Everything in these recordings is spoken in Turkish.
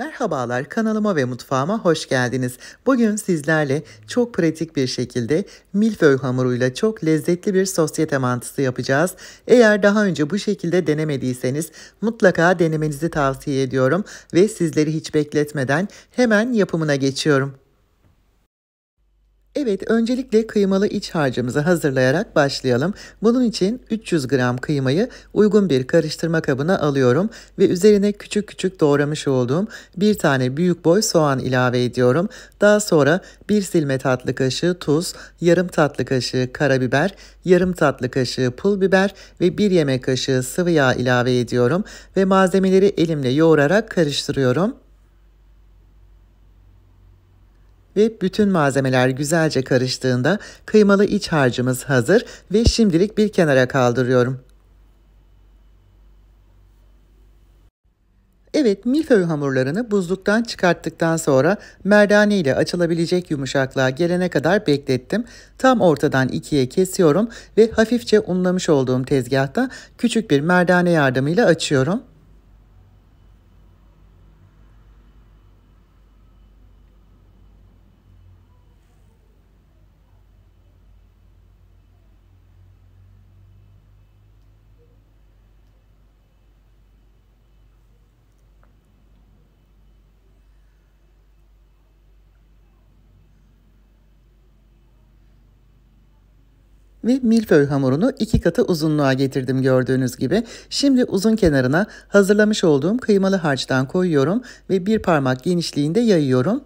Merhabalar kanalıma ve mutfağıma hoş geldiniz. Bugün sizlerle çok pratik bir şekilde milföy hamuruyla çok lezzetli bir sosyete mantısı yapacağız. Eğer daha önce bu şekilde denemediyseniz mutlaka denemenizi tavsiye ediyorum ve sizleri hiç bekletmeden hemen yapımına geçiyorum. Evet, öncelikle kıymalı iç harcımızı hazırlayarak başlayalım. Bunun için 300 gram kıymayı uygun bir karıştırma kabına alıyorum ve üzerine küçük küçük doğramış olduğum bir tane büyük boy soğan ilave ediyorum. Daha sonra bir silme tatlı kaşığı tuz, yarım tatlı kaşığı karabiber, yarım tatlı kaşığı pul biber ve bir yemek kaşığı sıvı yağ ilave ediyorum ve malzemeleri elimle yoğurarak karıştırıyorum. ve bütün malzemeler güzelce karıştığında kıymalı iç harcımız hazır ve şimdilik bir kenara kaldırıyorum. Evet, milföy hamurlarını buzluktan çıkarttıktan sonra merdane ile açılabilecek yumuşaklığa gelene kadar beklettim. Tam ortadan ikiye kesiyorum ve hafifçe unlamış olduğum tezgahta küçük bir merdane yardımıyla açıyorum. ve milföy hamurunu iki katı uzunluğa getirdim gördüğünüz gibi. Şimdi uzun kenarına hazırlamış olduğum kıymalı harçtan koyuyorum ve bir parmak genişliğinde yayıyorum.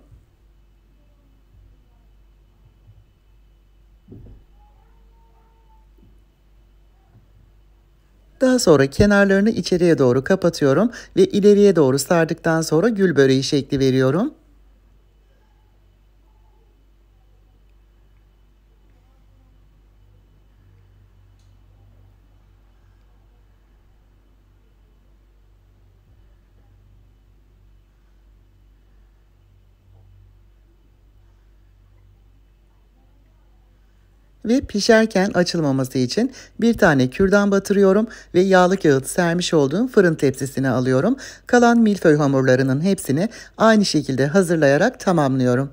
Daha sonra kenarlarını içeriye doğru kapatıyorum ve ileriye doğru sardıktan sonra gül böreği şekli veriyorum. ve pişerken açılmaması için bir tane kürdan batırıyorum ve yağlı kağıt sermiş olduğum fırın tepsisine alıyorum. Kalan milföy hamurlarının hepsini aynı şekilde hazırlayarak tamamlıyorum.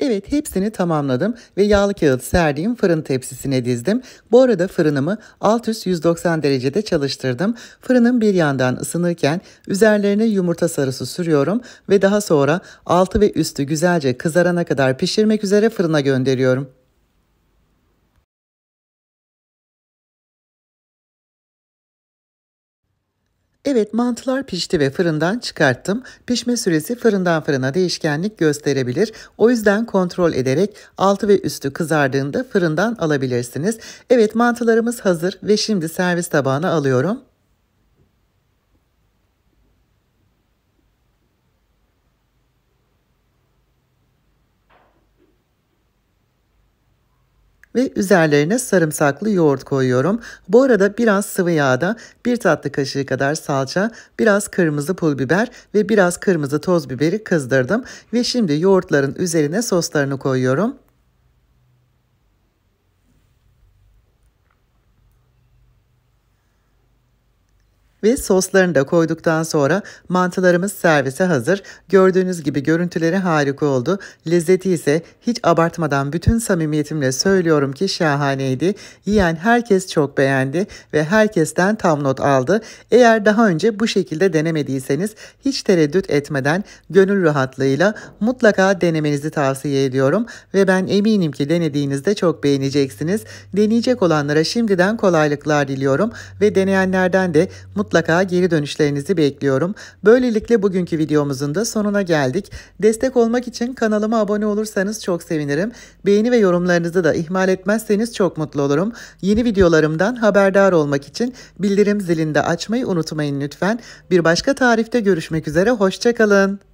Evet hepsini tamamladım ve yağlı kağıt serdiğim fırın tepsisine dizdim. Bu arada fırınımı alt üst 190 derecede çalıştırdım. Fırının bir yandan ısınırken üzerlerine yumurta sarısı sürüyorum ve daha sonra altı ve üstü güzelce kızarana kadar pişirmek üzere fırına gönderiyorum. Evet mantılar pişti ve fırından çıkarttım. Pişme süresi fırından fırına değişkenlik gösterebilir. O yüzden kontrol ederek altı ve üstü kızardığında fırından alabilirsiniz. Evet mantılarımız hazır ve şimdi servis tabağına alıyorum. ve üzerlerine sarımsaklı yoğurt koyuyorum. Bu arada biraz sıvı yağda bir tatlı kaşığı kadar salça, biraz kırmızı pul biber ve biraz kırmızı toz biberi kızdırdım ve şimdi yoğurtların üzerine soslarını koyuyorum. Ve soslarını da koyduktan sonra mantılarımız servise hazır. Gördüğünüz gibi görüntüleri harika oldu. Lezzeti ise hiç abartmadan bütün samimiyetimle söylüyorum ki şahaneydi. Yiyen herkes çok beğendi ve herkesten tam not aldı. Eğer daha önce bu şekilde denemediyseniz hiç tereddüt etmeden gönül rahatlığıyla mutlaka denemenizi tavsiye ediyorum. Ve ben eminim ki denediğinizde çok beğeneceksiniz. Deneyecek olanlara şimdiden kolaylıklar diliyorum ve deneyenlerden de mutlaka mutlaka geri dönüşlerinizi bekliyorum. Böylelikle bugünkü videomuzun da sonuna geldik. Destek olmak için kanalıma abone olursanız çok sevinirim. Beğeni ve yorumlarınızı da ihmal etmezseniz çok mutlu olurum. Yeni videolarımdan haberdar olmak için bildirim zilini de açmayı unutmayın lütfen. Bir başka tarifte görüşmek üzere, hoşçakalın.